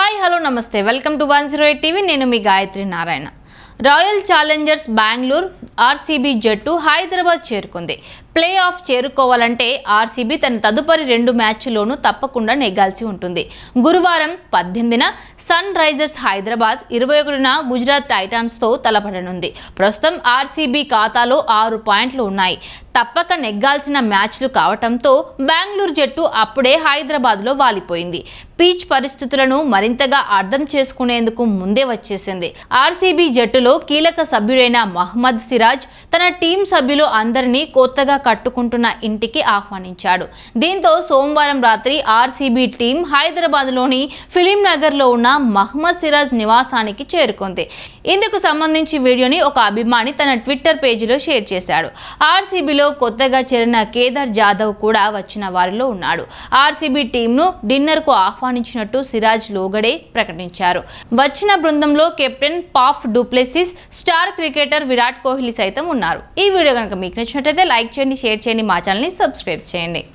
hi hello నమస్తే welcome to one zero eight TV నేను మీ Gayatri Narayana royal challengers Bengaluru RCB జట్టు హైదరాబాద్ చేరుకుంది ప్లే ఆఫ్ చేరుకోవాలంటే ఆర్సీబీ తన తదుపరి రెండు మ్యాచ్లోనూ తప్పకుండా నెగ్గాల్సి ఉంటుంది గురువారం పద్దెనిమిదిన సన్ రైజర్స్ హైదరాబాద్ ఇరవై ఒకటిన గుజరాత్ టైటాన్స్తో తలపడనుంది ప్రస్తుతం ఆర్సీబీ ఖాతాలో ఆరు పాయింట్లు ఉన్నాయి తప్పక నెగ్గాల్సిన మ్యాచ్లు కావటంతో బెంగళూరు జట్టు అప్పుడే హైదరాబాద్లో వాలిపోయింది పీచ్ పరిస్థితులను మరింతగా అర్థం చేసుకునేందుకు ముందే వచ్చేసింది ఆర్సీబీ జట్టులో కీలక సభ్యుడైన మహ్మద్ సిరాజ్ తన టీం సభ్యులు అందరినీ కొత్తగా కట్టుకుంటున్న ఇంటికి ఆహ్వానించాడు దీంతో సోమవారం రాత్రి ఆర్సీబీ టీం హైదరాబాద్లోని ఫిలిం నగర్లో ఉన్న మహ్మద్ సిరాజ్ నివాసానికి చేరుకుంది ఇందుకు సంబంధించి వీడియోని ఒక అభిమాని తన ట్విట్టర్ పేజీలో షేర్ చేశాడు ఆర్సీబీలో కొత్తగా చేరిన కేదార్ జాదవ్ కూడా వచ్చిన వారిలో ఉన్నాడు ఆర్సీబీ టీంను డిన్నర్కు ఆహ్వానించినట్టు సిరాజ్ లోగడే ప్రకటించారు వచ్చిన బృందంలో captain Faf du Plessis star cricketer Virat Kohli సైతం ఉన్నారు ఈ వీడియో కనుక మీకు నచ్చినట్లయితే లైక్ చేయండి షేర్ చేయండి మా ఛానల్ని సబ్స్క్రైబ్ చేయండి